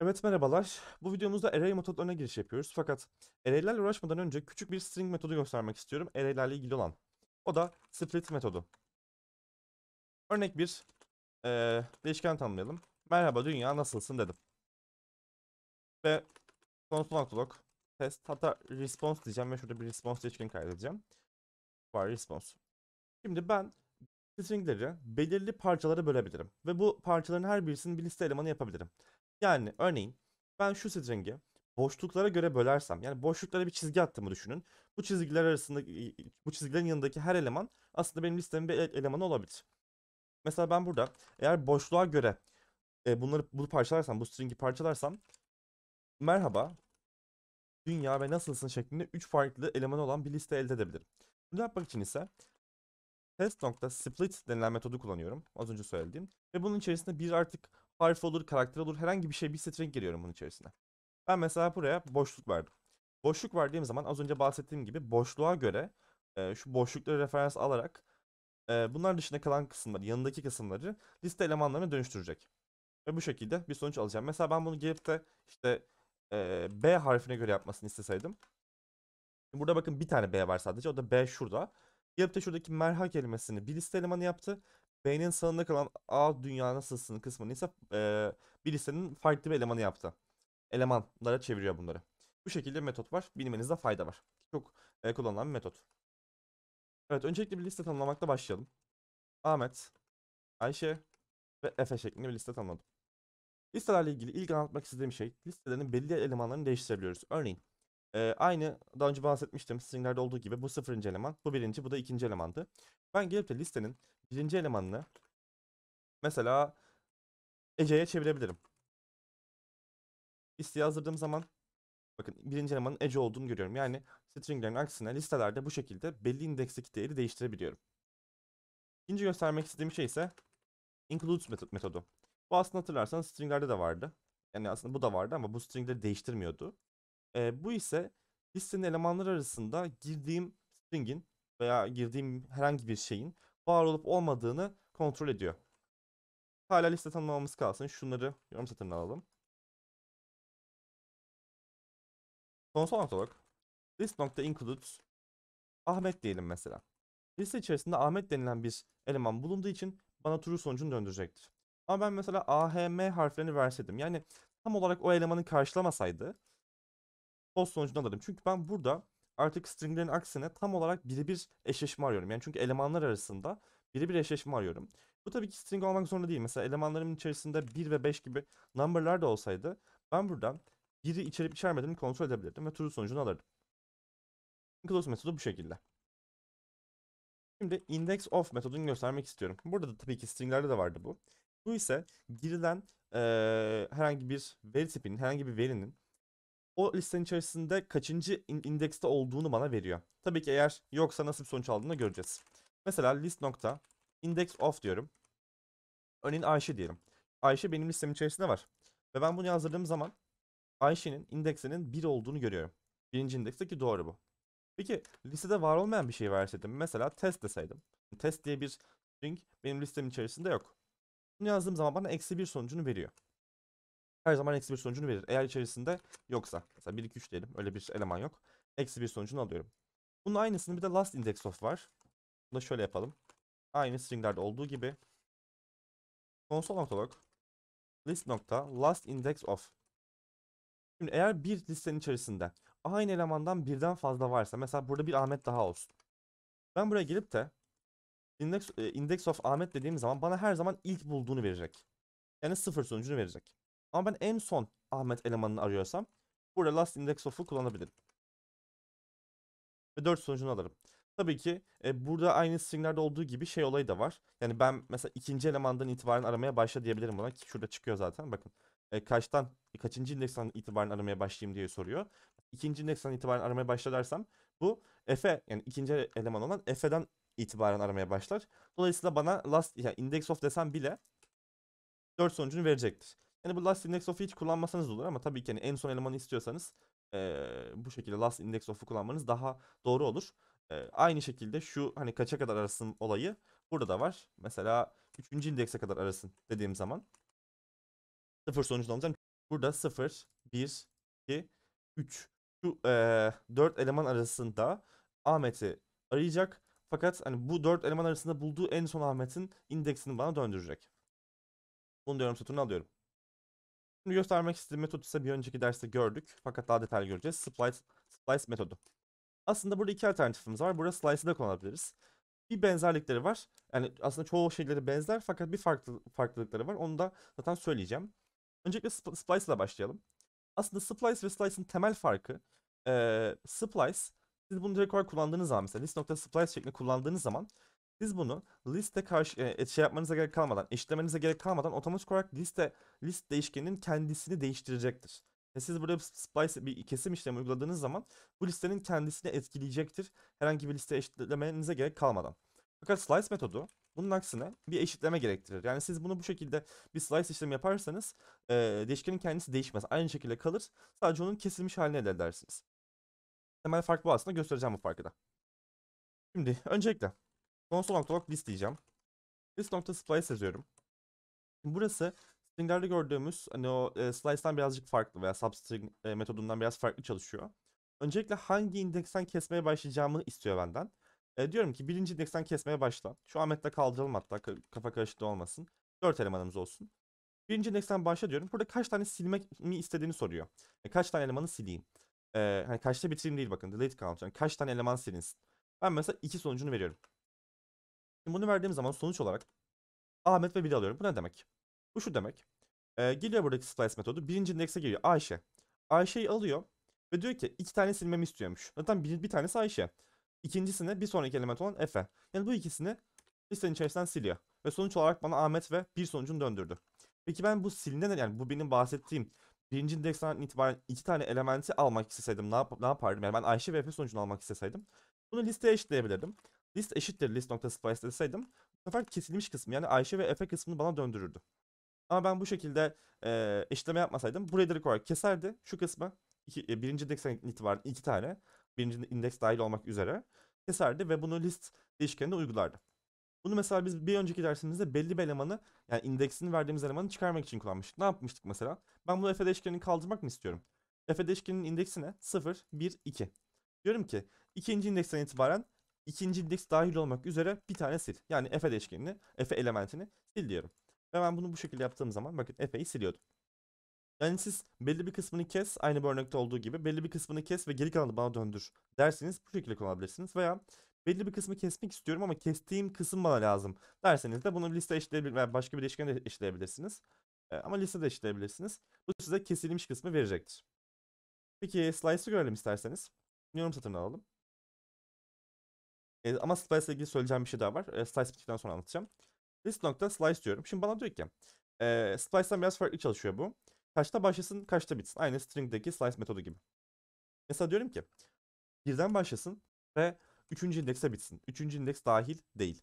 Evet merhabalar. Bu videomuzda array metodlarına giriş yapıyoruz. Fakat array'lerle uğraşmadan önce küçük bir string metodu göstermek istiyorum. Array'lerle ilgili olan. O da split metodu. Örnek bir e, değişken tanımlayalım. Merhaba dünya nasılsın dedim. Ve response.log test hatta response diyeceğim ve şurada bir response değişken kaydedeceğim. Var response. Şimdi ben stringleri belirli parçalara bölebilirim. Ve bu parçaların her birisinin bir liste elemanı yapabilirim. Yani örneğin ben şu stringi boşluklara göre bölersem yani boşluklara bir çizgi attığımı düşünün. Bu çizgiler arasında bu çizgilerin yanındaki her eleman aslında benim listemin bir elemanı olabilir. Mesela ben burada eğer boşluğa göre e, bunları bu parçalarsam bu stringi parçalarsam merhaba dünya ve nasılsın şeklinde 3 farklı eleman olan bir liste elde edebilirim. Bunu yapmak için ise test.split denilen metodu kullanıyorum. Az önce söylediğim. Ve bunun içerisinde bir artık harf olur, karakter olur, herhangi bir şey bir string giriyorum bunun içerisine. Ben mesela buraya boşluk verdim. Boşluk verdiğim zaman az önce bahsettiğim gibi boşluğa göre e, şu boşlukları referans alarak e, bunlar dışında kalan kısımları, yanındaki kısımları liste elemanlarına dönüştürecek. Ve bu şekilde bir sonuç alacağım. Mesela ben bunu gelip de işte e, B harfine göre yapmasını isteseydim. burada bakın bir tane B var sadece. O da B şurada. Gelip de şuradaki merha kelimesini bir liste elemanı yaptı. Beynin sağında kalan A dünya nasılsın kısmını ise e, bir listenin farklı bir elemanı yaptı. Elemanlara çeviriyor bunları. Bu şekilde bir metot var. Bilmenizde fayda var. Çok e, kullanılan bir metot. Evet öncelikle bir liste tanımlamakla başlayalım. Ahmet, Ayşe ve Efe şeklinde bir liste tanımladım. Listelerle ilgili ilk anlatmak istediğim şey listelerin belli elemanlarını değiştirebiliyoruz. Örneğin e, aynı daha önce bahsetmiştim stringlerde olduğu gibi bu sıfırıncı eleman, bu birinci, bu da ikinci elemandı. Ben gelip de listenin birinci elemanını mesela Ece'ye çevirebilirim. Listeye hazırladığım zaman bakın birinci elemanın Ece olduğunu görüyorum. Yani stringlerin aksine listelerde bu şekilde belli indeksteki değeri değiştirebiliyorum. İkinci göstermek istediğim şey ise includes metodu. Bu aslında hatırlarsanız stringlerde de vardı. Yani aslında bu da vardı ama bu stringleri değiştirmiyordu. E, bu ise listenin elemanları arasında girdiğim string'in veya girdiğim herhangi bir şeyin var olup olmadığını kontrol ediyor. Hala liste tanımlamamız kalsın. Şunları yorum satırına alalım. Konsol noktalık. List.includes Ahmet diyelim mesela. Liste içerisinde Ahmet denilen bir eleman bulunduğu için bana true sonucunu döndürecektir. Ama ben mesela AHM harflerini verseydim yani tam olarak o elemanı karşılamasaydı False sonucunu alırım. Çünkü ben burada artık stringlerin aksine tam olarak birebir eşleşme arıyorum. Yani çünkü elemanlar arasında birebir eşleşme arıyorum. Bu tabii ki string olmak zorunda değil. Mesela elemanların içerisinde 1 ve 5 gibi number'lar da olsaydı ben buradan biri içerip içermediğini kontrol edebilirdim ve true sonucunu alırdım. Close metodu bu şekilde. Şimdi index of metodunu göstermek istiyorum. Burada da tabii ki stringlerde de vardı bu. Bu ise girilen e, herhangi bir veri tipinin, herhangi bir verinin o listenin içerisinde kaçıncı indekste olduğunu bana veriyor. Tabii ki eğer yoksa nasıl bir sonuç aldığını göreceğiz. Mesela list nokta index of diyorum. Örneğin Ayşe diyelim. Ayşe benim listemin içerisinde var. Ve ben bunu yazdırdığım zaman Ayşe'nin indeksinin 1 olduğunu görüyorum. Birinci indeksteki doğru bu. Peki listede var olmayan bir şey verseydim. Mesela test deseydim. Test diye bir string benim listemin içerisinde yok. Bunu yazdığım zaman bana eksi 1 sonucunu veriyor her zaman eksi bir sonucunu verir. Eğer içerisinde yoksa. Mesela 1, 2, 3 diyelim. Öyle bir eleman yok. Eksi bir sonucunu alıyorum. Bunun aynısını bir de last index of var. Bunu da şöyle yapalım. Aynı stringlerde olduğu gibi. Console.log list nokta last index of. Şimdi eğer bir listenin içerisinde aynı elemandan birden fazla varsa mesela burada bir Ahmet daha olsun. Ben buraya gelip de index, e, index of Ahmet dediğim zaman bana her zaman ilk bulduğunu verecek. Yani sıfır sonucunu verecek. Ama ben en son Ahmet elemanını arıyorsam burada last index of'u kullanabilirim. Ve 4 sonucunu alırım. Tabii ki e, burada aynı stringlerde olduğu gibi şey olayı da var. Yani ben mesela ikinci elemandan itibaren aramaya başla diyebilirim buna. Ki şurada çıkıyor zaten bakın. E, kaçtan, e, kaçıncı indeksten itibaren aramaya başlayayım diye soruyor. İkinci indeksten itibaren aramaya başla dersem bu F'e yani ikinci eleman olan F'den itibaren aramaya başlar. Dolayısıyla bana last yani index of desem bile 4 sonucunu verecektir. Yani bu last index of'u hiç kullanmasanız olur ama tabii ki hani en son elemanı istiyorsanız e, bu şekilde last index of'u kullanmanız daha doğru olur. E, aynı şekilde şu hani kaça kadar arasın olayı burada da var. Mesela 3. indekse kadar arasın dediğim zaman 0 sonucunu alacağım. Burada 0, 1, 2, 3. Şu e, 4 eleman arasında Ahmet'i arayacak. Fakat hani bu 4 eleman arasında bulduğu en son Ahmet'in indeksini bana döndürecek. Bunu diyorum satırını alıyorum. Şimdi göstermek istediğim metot ise bir önceki derste gördük. Fakat daha detaylı göreceğiz. Splice, splice metodu. Aslında burada iki alternatifimiz var. Burada slice'ı da kullanabiliriz. Bir benzerlikleri var. Yani aslında çoğu şeyleri benzer fakat bir farklı farklılıkları var. Onu da zaten söyleyeceğim. Öncelikle splice ile başlayalım. Aslında splice ve slice'ın temel farkı e, splice siz bunu direkt olarak kullandığınız zaman mesela list.splice şeklinde kullandığınız zaman siz bunu liste karşı e, şey yapmanıza gerek kalmadan, işlemenize gerek kalmadan otomatik olarak liste list değişkeninin kendisini değiştirecektir. E siz burada bir splice bir kesim işlemi uyguladığınız zaman bu listenin kendisini etkileyecektir. Herhangi bir liste eşitlemenize gerek kalmadan. Fakat slice metodu bunun aksine bir eşitleme gerektirir. Yani siz bunu bu şekilde bir slice işlemi yaparsanız e, değişkenin kendisi değişmez. Aynı şekilde kalır. Sadece onun kesilmiş halini elde edersiniz. Temel fark bu aslında göstereceğim bu farkı da. Şimdi öncelikle console.log list diyeceğim. List.splice yazıyorum. Şimdi burası stringlerde gördüğümüz hani o e, slice'dan birazcık farklı veya substring e, metodundan biraz farklı çalışıyor. Öncelikle hangi indeksten kesmeye başlayacağımı istiyor benden. E, diyorum ki birinci indeksten kesmeye başla. Şu Ahmet'le kaldıralım hatta kafa karışıklığı olmasın. Dört elemanımız olsun. Birinci indeksten başla diyorum. Burada kaç tane silmek mi istediğini soruyor. E, kaç tane elemanı sileyim? E, hani kaçta bitireyim değil bakın. Delete count. Yani kaç tane eleman silinsin? Ben mesela iki sonucunu veriyorum. Şimdi bunu verdiğim zaman sonuç olarak Ahmet ve biri alıyorum. Bu ne demek? Bu şu demek. Ee, geliyor buradaki slice metodu. Birinci indekse geliyor Ayşe. Ayşe'yi alıyor ve diyor ki iki tane silmemi istiyormuş. Zaten bir, bir tanesi Ayşe. İkincisine bir sonraki element olan Efe. Yani bu ikisini listenin içerisinden siliyor. Ve sonuç olarak bana Ahmet ve bir sonucunu döndürdü. Peki ben bu silinen yani bu benim bahsettiğim birinci indeksten itibaren iki tane elementi almak isteseydim ne, yap ne yapardım? Yani ben Ayşe ve Efe sonucunu almak isteseydim. Bunu listeye eşitleyebilirdim list eşittir list nokta splice deseydim bu sefer kesilmiş kısmı yani Ayşe ve Efe kısmını bana döndürürdü. Ama ben bu şekilde e, eşitleme yapmasaydım buraya direkt olarak keserdi şu kısmı. Iki, e, birinci indeksten itibaren iki tane. Birinci indeks dahil olmak üzere keserdi ve bunu list değişkenine uygulardı. Bunu mesela biz bir önceki dersimizde belli bir elemanı yani indeksini verdiğimiz elemanı çıkarmak için kullanmıştık. Ne yapmıştık mesela? Ben bunu f değişkenini kaldırmak mı istiyorum? f değişkeninin indeksi ne? 0, 1, 2. Diyorum ki ikinci indeksten itibaren ikinci indeks dahil olmak üzere bir tane sil. Yani efe değişkenini, efe elementini sil diyorum. Ve ben bunu bu şekilde yaptığım zaman bakın efe'yi siliyordum. Yani siz belli bir kısmını kes aynı bu örnekte olduğu gibi belli bir kısmını kes ve geri kalanı bana döndür derseniz bu şekilde kullanabilirsiniz. Veya belli bir kısmı kesmek istiyorum ama kestiğim kısım bana lazım derseniz de bunu liste eşleyebilir veya başka bir değişkenle de eşleyebilirsiniz. E, ama listede eşleyebilirsiniz. Bu size kesilmiş kısmı verecektir. Peki slice'ı görelim isterseniz. Yorum satırını alalım. E, ama slice ile ilgili söyleyeceğim bir şey daha var. E, slice bittikten sonra anlatacağım. List nokta slice diyorum. Şimdi bana diyor ki e, slice'dan biraz farklı çalışıyor bu. Kaçta başlasın, kaçta bitsin. Aynı string'deki slice metodu gibi. Mesela diyorum ki birden başlasın ve 3. indekse bitsin. 3. indeks dahil değil.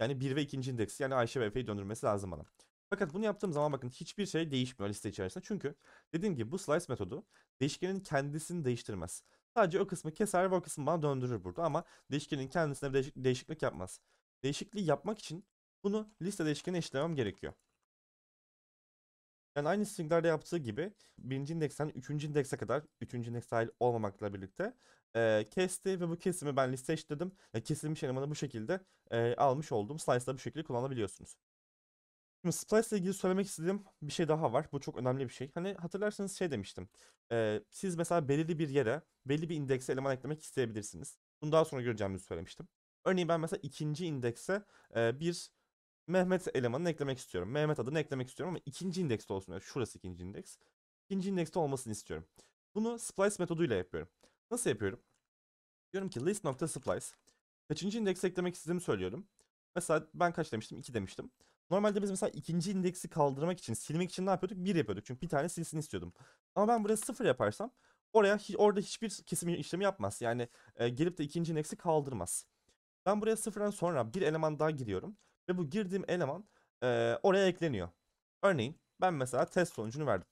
Yani 1 ve 2. indeksi yani Ayşe ve Efe'yi döndürmesi lazım bana. Fakat bunu yaptığım zaman bakın hiçbir şey değişmiyor liste içerisinde. Çünkü dediğim gibi bu slice metodu değişkenin kendisini değiştirmez. Sadece o kısmı keser ve o kısmı bana döndürür burada ama değişkenin kendisine bir değişik, değişiklik yapmaz. Değişikliği yapmak için bunu liste değişkeni işlemem gerekiyor. Yani aynı stringlerde yaptığı gibi birinci indeksten üçüncü indekse kadar, üçüncü indeks dahil olmamakla birlikte e, kesti ve bu kesimi ben liste eşitledim. E, kesilmiş elemanı bu şekilde e, almış olduğum slice'da bu şekilde kullanabiliyorsunuz. Şimdi Splice ile ilgili söylemek istediğim bir şey daha var. Bu çok önemli bir şey. Hani hatırlarsanız şey demiştim. Ee, siz mesela belirli bir yere belli bir indekse eleman eklemek isteyebilirsiniz. Bunu daha sonra göreceğimizi söylemiştim. Örneğin ben mesela ikinci indekse e, bir Mehmet elemanını eklemek istiyorum. Mehmet adını eklemek istiyorum ama ikinci indekste olsun. Yani şurası ikinci indeks. İkinci indekste olmasını istiyorum. Bunu splice metoduyla yapıyorum. Nasıl yapıyorum? Diyorum ki list.splice. Kaçıncı indekse eklemek istediğimi söylüyorum. Mesela ben kaç demiştim? 2 demiştim. Normalde biz mesela ikinci indeksi kaldırmak için, silmek için ne yapıyorduk? Bir yapıyorduk. Çünkü bir tane silsin istiyordum. Ama ben buraya sıfır yaparsam oraya orada hiçbir kesim işlemi yapmaz. Yani e, gelip de ikinci indeksi kaldırmaz. Ben buraya 0'dan sonra bir eleman daha giriyorum. Ve bu girdiğim eleman e, oraya ekleniyor. Örneğin ben mesela test sonucunu verdim.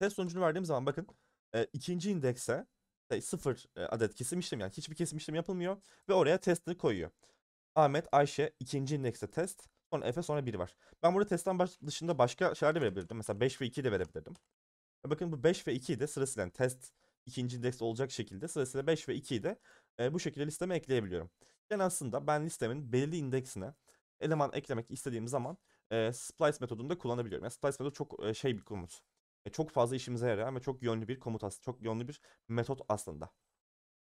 Test sonucunu verdiğim zaman bakın e, ikinci indekse e, sıfır e, adet kesim işlemi yani hiçbir kesim işlemi yapılmıyor ve oraya testleri koyuyor. Ahmet, Ayşe ikinci indekste test. Sonra Efe sonra biri var. Ben burada testten baş, dışında başka şeyler de verebilirdim. Mesela 5 ve 2 de verebilirdim. E bakın bu 5 ve 2'yi de sırasıyla yani test ikinci indeks olacak şekilde sırasıyla 5 ve 2'yi de e, bu şekilde listeme ekleyebiliyorum. Yani aslında ben listemin belli indeksine eleman eklemek istediğim zaman e, splice metodunu da kullanabiliyorum. Yani splice metodu çok e, şey bir komut. E, çok fazla işimize yarayan ve çok yönlü bir komut aslında. Çok yönlü bir metot aslında.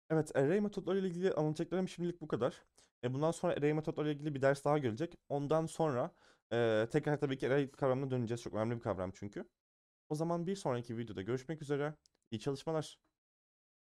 Evet, array e, metotları ile ilgili anlatacaklarım şimdilik bu kadar. E, bundan sonra array metotları ile ilgili bir ders daha görecek. Ondan sonra e, tekrar tabii ki array kavramına döneceğiz. Çok önemli bir kavram çünkü. O zaman bir sonraki videoda görüşmek üzere. İyi çalışmalar.